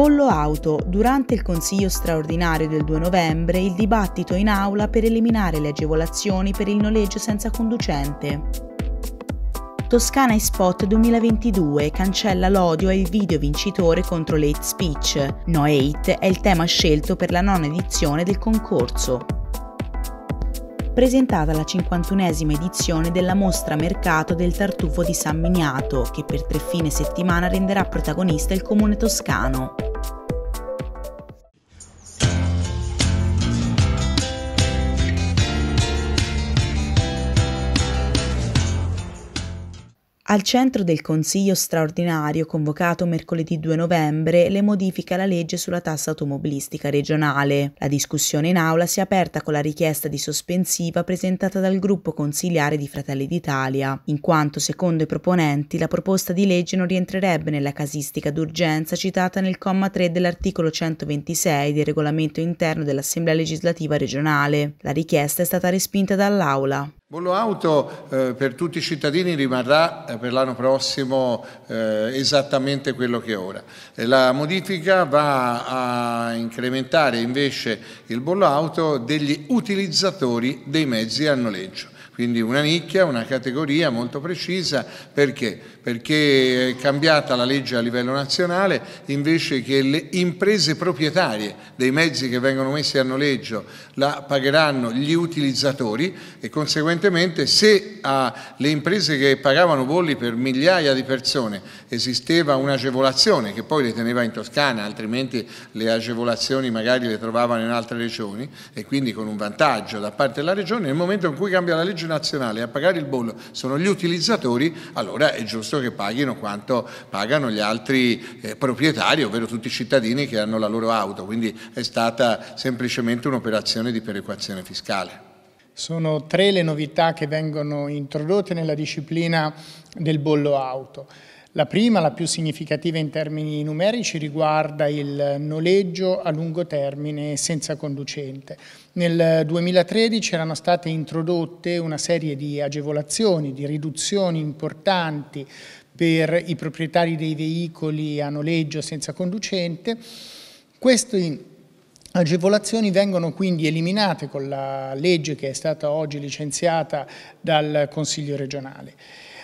Bollo auto, durante il Consiglio straordinario del 2 novembre il dibattito in aula per eliminare le agevolazioni per il noleggio senza conducente. Toscana e Spot 2022 cancella l'odio e il video vincitore contro l'hate speech. No hate è il tema scelto per la nona edizione del concorso presentata la 51esima edizione della mostra Mercato del Tartufo di San Miniato, che per tre fine settimana renderà protagonista il comune toscano. Al centro del Consiglio straordinario convocato mercoledì 2 novembre le modifiche alla legge sulla tassa automobilistica regionale. La discussione in aula si è aperta con la richiesta di sospensiva presentata dal gruppo consigliare di Fratelli d'Italia, in quanto secondo i proponenti la proposta di legge non rientrerebbe nella casistica d'urgenza citata nel comma 3 dell'articolo 126 del regolamento interno dell'Assemblea legislativa regionale. La richiesta è stata respinta dall'aula. Bollo auto eh, per tutti i cittadini rimarrà eh, per l'anno prossimo eh, esattamente quello che è ora. Eh, la modifica va a incrementare invece il bollo auto degli utilizzatori dei mezzi a noleggio. Quindi una nicchia, una categoria molto precisa, perché? Perché è cambiata la legge a livello nazionale, invece che le imprese proprietarie dei mezzi che vengono messi a noleggio la pagheranno gli utilizzatori e conseguentemente se alle ah, imprese che pagavano bolli per migliaia di persone esisteva un'agevolazione che poi le teneva in Toscana, altrimenti le agevolazioni magari le trovavano in altre regioni e quindi con un vantaggio da parte della regione, nel momento in cui cambia la legge nazionale a pagare il bollo sono gli utilizzatori, allora è giusto che paghino quanto pagano gli altri eh, proprietari, ovvero tutti i cittadini che hanno la loro auto. Quindi è stata semplicemente un'operazione di perequazione fiscale. Sono tre le novità che vengono introdotte nella disciplina del bollo auto. La prima, la più significativa in termini numerici, riguarda il noleggio a lungo termine senza conducente. Nel 2013 erano state introdotte una serie di agevolazioni, di riduzioni importanti per i proprietari dei veicoli a noleggio senza conducente. Queste agevolazioni vengono quindi eliminate con la legge che è stata oggi licenziata dal Consiglio regionale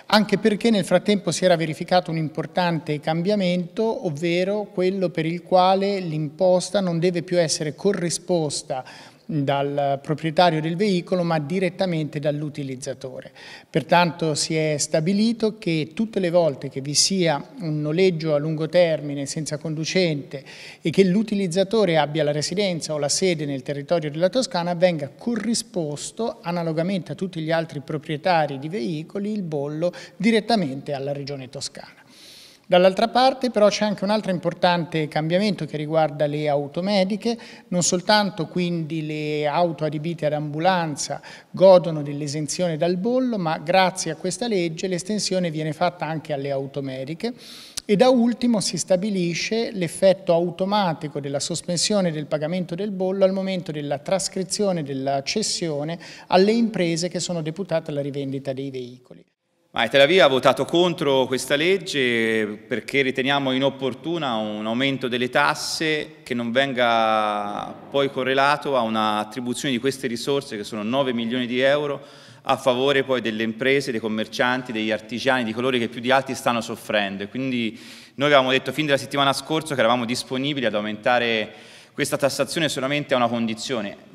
anche perché nel frattempo si era verificato un importante cambiamento, ovvero quello per il quale l'imposta non deve più essere corrisposta dal proprietario del veicolo ma direttamente dall'utilizzatore. Pertanto si è stabilito che tutte le volte che vi sia un noleggio a lungo termine senza conducente e che l'utilizzatore abbia la residenza o la sede nel territorio della Toscana venga corrisposto analogamente a tutti gli altri proprietari di veicoli il bollo direttamente alla Regione Toscana. Dall'altra parte però c'è anche un altro importante cambiamento che riguarda le automediche, non soltanto quindi le auto adibite ad ambulanza godono dell'esenzione dal bollo, ma grazie a questa legge l'estensione viene fatta anche alle automediche e da ultimo si stabilisce l'effetto automatico della sospensione del pagamento del bollo al momento della trascrizione della cessione alle imprese che sono deputate alla rivendita dei veicoli. Ma Tel Aviv ha votato contro questa legge perché riteniamo inopportuna un aumento delle tasse che non venga poi correlato a un'attribuzione di queste risorse che sono 9 milioni di euro a favore poi delle imprese, dei commercianti, degli artigiani, di coloro che più di altri stanno soffrendo. Quindi noi avevamo detto fin dalla settimana scorsa che eravamo disponibili ad aumentare questa tassazione solamente a una condizione,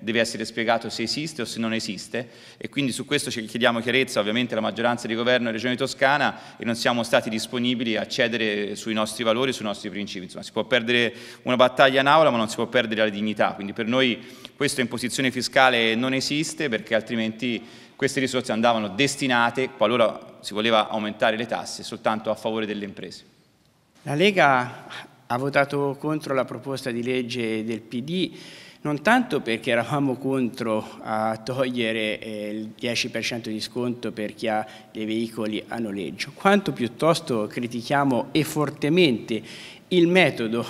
deve essere spiegato se esiste o se non esiste e quindi su questo ci chiediamo chiarezza ovviamente alla maggioranza di governo e Regione Toscana e non siamo stati disponibili a cedere sui nostri valori, sui nostri principi. Insomma, si può perdere una battaglia in aula ma non si può perdere la dignità, quindi per noi questa imposizione fiscale non esiste perché altrimenti queste risorse andavano destinate, qualora si voleva aumentare le tasse, soltanto a favore delle imprese. La Lega ha votato contro la proposta di legge del PD non tanto perché eravamo contro a togliere eh, il 10% di sconto per chi ha dei veicoli a noleggio, quanto piuttosto critichiamo e fortemente il metodo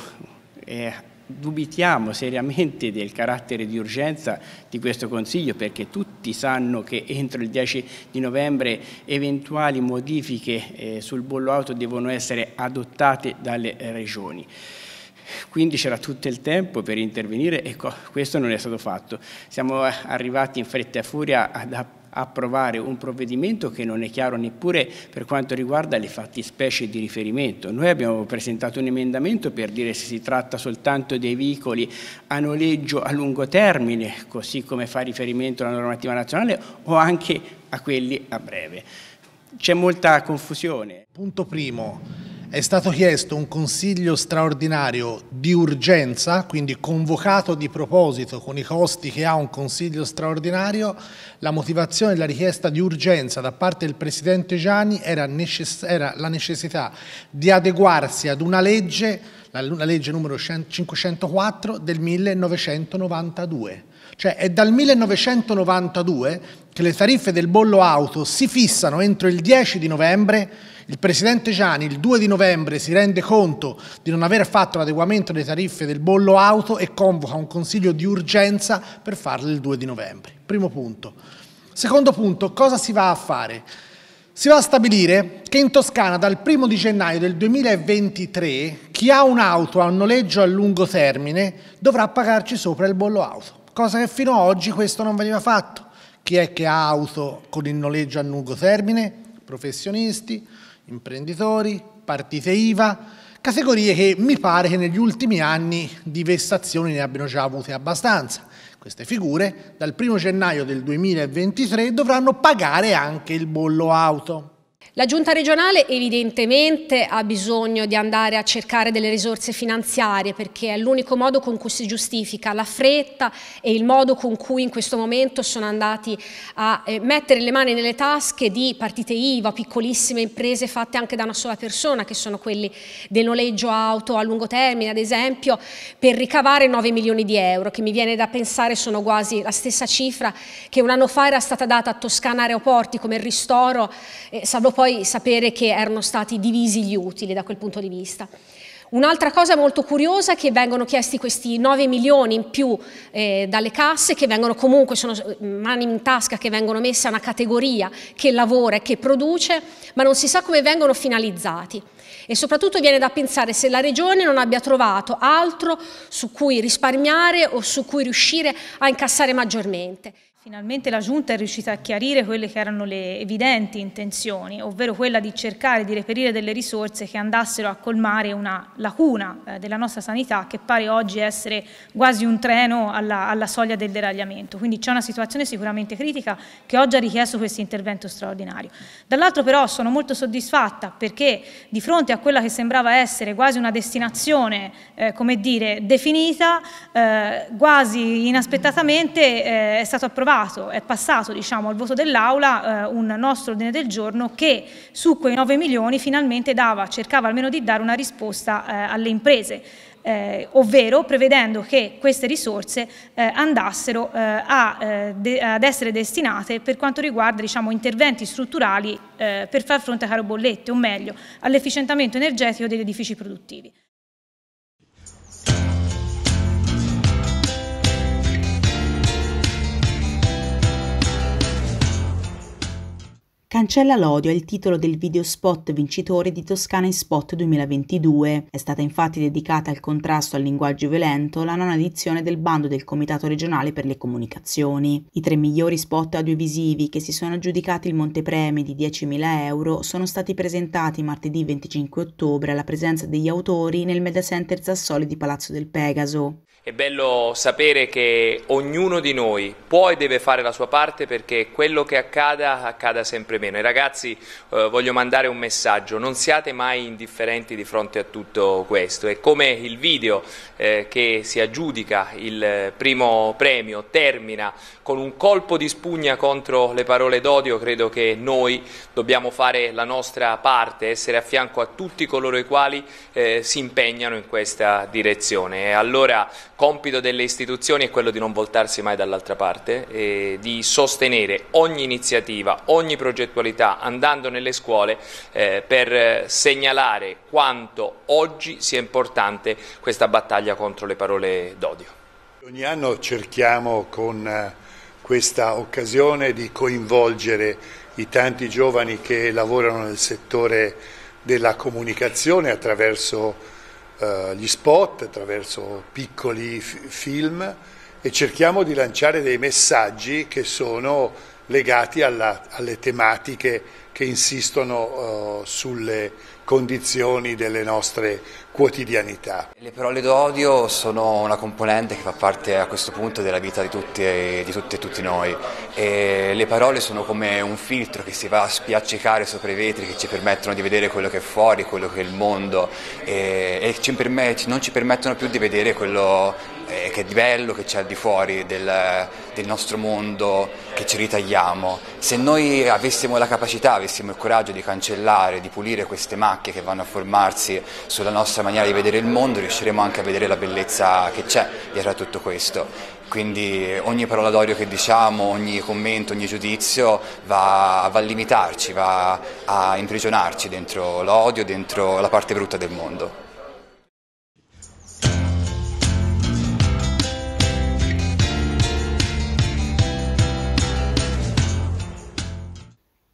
eh, dubitiamo seriamente del carattere di urgenza di questo Consiglio perché tutti sanno che entro il 10 di novembre eventuali modifiche eh, sul bollo auto devono essere adottate dalle eh, regioni. Quindi c'era tutto il tempo per intervenire e questo non è stato fatto. Siamo eh, arrivati in fretta e furia ad approvare un provvedimento che non è chiaro neppure per quanto riguarda le fattispecie di riferimento. Noi abbiamo presentato un emendamento per dire se si tratta soltanto dei veicoli a noleggio a lungo termine, così come fa riferimento alla normativa nazionale, o anche a quelli a breve. C'è molta confusione. Punto primo, è stato chiesto un consiglio straordinario di urgenza, quindi convocato di proposito con i costi che ha un consiglio straordinario, la motivazione della richiesta di urgenza da parte del Presidente Gianni era, necess era la necessità di adeguarsi ad una legge, la, la legge numero 504 del 1992. Cioè è dal 1992 che le tariffe del bollo auto si fissano entro il 10 di novembre il Presidente Gianni il 2 di novembre si rende conto di non aver fatto l'adeguamento delle tariffe del bollo auto e convoca un consiglio di urgenza per farlo il 2 di novembre. Primo punto. Secondo punto, cosa si va a fare? Si va a stabilire che in Toscana dal 1 di gennaio del 2023 chi ha un'auto a un noleggio a lungo termine dovrà pagarci sopra il bollo auto, cosa che fino ad oggi questo non veniva fatto. Chi è che ha auto con il noleggio a lungo termine? Professionisti, imprenditori, partite IVA, categorie che mi pare che negli ultimi anni di vessazioni ne abbiano già avute abbastanza. Queste figure dal 1 gennaio del 2023 dovranno pagare anche il bollo auto. La giunta regionale evidentemente ha bisogno di andare a cercare delle risorse finanziarie perché è l'unico modo con cui si giustifica la fretta e il modo con cui in questo momento sono andati a eh, mettere le mani nelle tasche di partite IVA, piccolissime imprese fatte anche da una sola persona che sono quelli del noleggio auto a lungo termine ad esempio per ricavare 9 milioni di euro che mi viene da pensare sono quasi la stessa cifra che un anno fa era stata data a Toscana Aeroporti come ristoro, eh, salvo poi poi sapere che erano stati divisi gli utili da quel punto di vista. Un'altra cosa molto curiosa è che vengono chiesti questi 9 milioni in più eh, dalle casse, che vengono comunque, sono eh, mani in tasca, che vengono messe a una categoria che lavora e che produce, ma non si sa come vengono finalizzati. E soprattutto viene da pensare se la Regione non abbia trovato altro su cui risparmiare o su cui riuscire a incassare maggiormente. Finalmente la Giunta è riuscita a chiarire quelle che erano le evidenti intenzioni, ovvero quella di cercare di reperire delle risorse che andassero a colmare una lacuna eh, della nostra sanità che pare oggi essere quasi un treno alla, alla soglia del deragliamento. Quindi c'è una situazione sicuramente critica che oggi ha richiesto questo intervento straordinario. Dall'altro però sono molto soddisfatta perché di fronte a quella che sembrava essere quasi una destinazione, eh, come dire, definita, eh, quasi inaspettatamente eh, è stato approvato passato, è passato diciamo, al voto dell'Aula eh, un nostro ordine del giorno che su quei 9 milioni finalmente dava, cercava almeno di dare una risposta eh, alle imprese. Eh, ovvero prevedendo che queste risorse eh, andassero eh, a, eh, de, ad essere destinate per quanto riguarda diciamo, interventi strutturali eh, per far fronte a caro bollette, o meglio all'efficientamento energetico degli edifici produttivi. Cancella l'odio è il titolo del video spot vincitore di Toscana in Spot 2022. È stata infatti dedicata al contrasto al linguaggio violento la nona edizione del bando del Comitato regionale per le comunicazioni. I tre migliori spot audiovisivi che si sono aggiudicati il montepremi di 10.000 euro sono stati presentati martedì 25 ottobre alla presenza degli autori nel Media Center Zassoli di Palazzo del Pegaso. È bello sapere che ognuno di noi può e deve fare la sua parte perché quello che accada accada sempre meno. E ragazzi eh, voglio mandare un messaggio, non siate mai indifferenti di fronte a tutto questo. E come il video eh, che si aggiudica il primo premio termina con un colpo di spugna contro le parole d'odio, credo che noi dobbiamo fare la nostra parte, essere a fianco a tutti coloro i quali eh, si impegnano in questa direzione. E allora compito delle istituzioni è quello di non voltarsi mai dall'altra parte, e di sostenere ogni iniziativa, ogni progettualità andando nelle scuole eh, per segnalare quanto oggi sia importante questa battaglia contro le parole d'odio. Ogni anno cerchiamo con eh, questa occasione di coinvolgere i tanti giovani che lavorano nel settore della comunicazione attraverso eh, gli spot, attraverso piccoli f- film e cerchiamo di lanciare dei messaggi che sono legati alla, alle tematiche che insistono uh, sulle condizioni delle nostre quotidianità. Le parole d'odio sono una componente che fa parte a questo punto della vita di tutti e, di tutti, e tutti noi. E le parole sono come un filtro che si va a spiaccicare sopra i vetri che ci permettono di vedere quello che è fuori, quello che è il mondo e, e ci non ci permettono più di vedere quello eh, che è di bello che c'è al di fuori del, del, nostro mondo che ci ritagliamo. Se noi avessimo la capacità, avessimo il coraggio di cancellare, di pulire queste macchie che vanno a formarsi sulla nostra maniera di vedere il mondo, riusciremo anche a vedere la bellezza che c'è dietro a tutto questo. Quindi ogni parola d'odio che diciamo, ogni commento, ogni giudizio va, va a limitarci, va a imprigionarci dentro l'odio, dentro la parte brutta del mondo.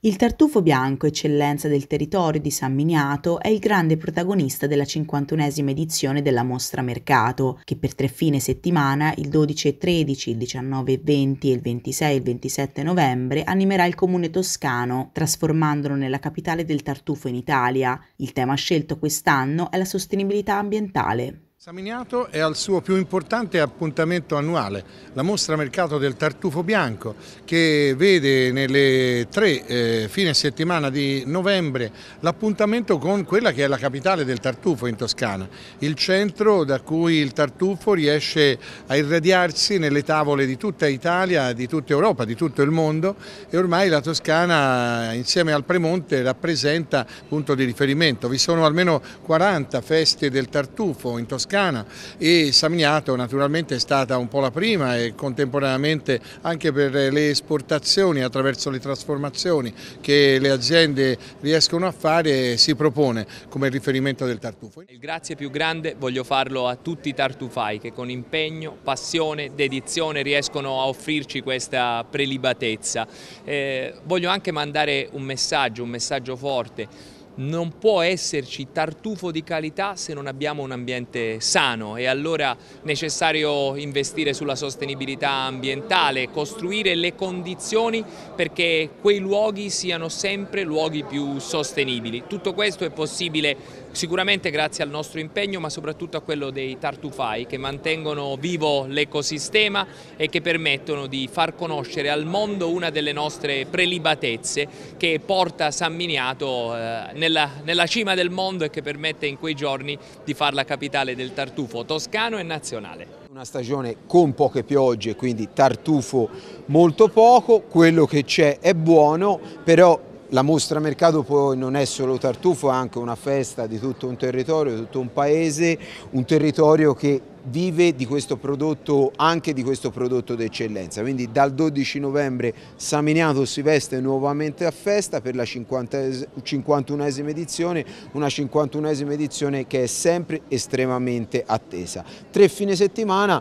Il tartufo bianco, eccellenza del territorio di San Miniato, è il grande protagonista della 51esima edizione della mostra Mercato, che per tre fine settimana, il 12 e 13, il 19 e 20 e il 26 e il 27 novembre, animerà il comune toscano, trasformandolo nella capitale del tartufo in Italia. Il tema scelto quest'anno è la sostenibilità ambientale. Saminiato è al suo più importante appuntamento annuale, la mostra mercato del tartufo bianco che vede nelle tre eh, fine settimana di novembre l'appuntamento con quella che è la capitale del tartufo in Toscana, il centro da cui il tartufo riesce a irradiarsi nelle tavole di tutta Italia, di tutta Europa, di tutto il mondo e ormai la Toscana insieme al Premonte rappresenta punto di riferimento. Vi sono almeno 40 feste del tartufo in Toscana toscana e Samignato naturalmente è stata un po' la prima e contemporaneamente anche per le esportazioni attraverso le trasformazioni che le aziende riescono a fare si propone come riferimento del tartufo. Il grazie più grande voglio farlo a tutti i tartufai che con impegno, passione, dedizione riescono a offrirci questa prelibatezza. Eh, voglio anche mandare un messaggio, un messaggio forte non può esserci tartufo di qualità se non abbiamo un ambiente sano e allora è necessario investire sulla sostenibilità ambientale, costruire le condizioni perché quei luoghi siano sempre luoghi più sostenibili. Tutto questo è possibile Sicuramente grazie al nostro impegno ma soprattutto a quello dei tartufai che mantengono vivo l'ecosistema e che permettono di far conoscere al mondo una delle nostre prelibatezze che porta San Miniato eh, nella, nella cima del mondo e che permette in quei giorni di farla capitale del tartufo toscano e nazionale. Una stagione con poche piogge, quindi tartufo molto poco, quello che c'è è buono, però la mostra mercato poi non è solo tartufo, è anche una festa di tutto un territorio, di tutto un paese, un territorio che vive di questo prodotto, anche di questo prodotto d'eccellenza. Quindi dal 12 novembre Saminiato si veste nuovamente a festa per la 51esima edizione, una 51esima edizione che è sempre estremamente attesa. Tre fine settimana,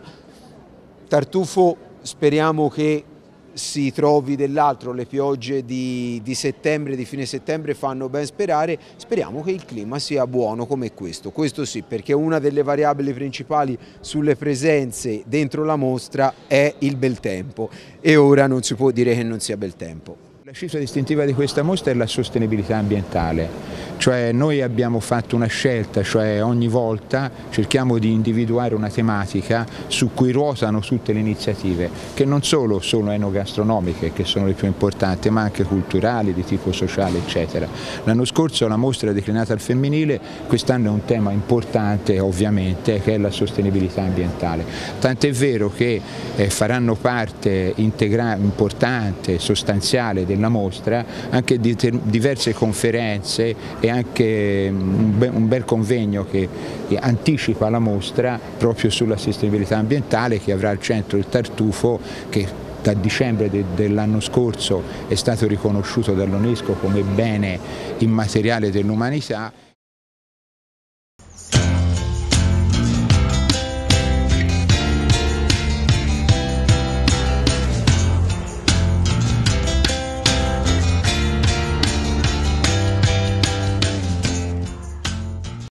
tartufo speriamo che si trovi dell'altro, le piogge di, di, settembre, di fine settembre fanno ben sperare, speriamo che il clima sia buono come questo, questo sì perché una delle variabili principali sulle presenze dentro la mostra è il bel tempo e ora non si può dire che non sia bel tempo. La cifra distintiva di questa mostra è la sostenibilità ambientale, cioè noi abbiamo fatto una scelta, cioè ogni volta cerchiamo di individuare una tematica su cui ruotano tutte le iniziative, che non solo sono enogastronomiche, che sono le più importanti, ma anche culturali, di tipo sociale, eccetera. L'anno scorso la mostra è declinata al femminile, quest'anno è un tema importante ovviamente che è la sostenibilità ambientale, tant'è vero che eh, faranno parte importante, sostanziale del una mostra, anche diverse conferenze e anche mm, un bel convegno che anticipa la mostra proprio sulla sostenibilità ambientale che avrà al centro il tartufo che da dicembre de, dell'anno scorso è stato riconosciuto dall'UNESCO come bene immateriale dell'umanità.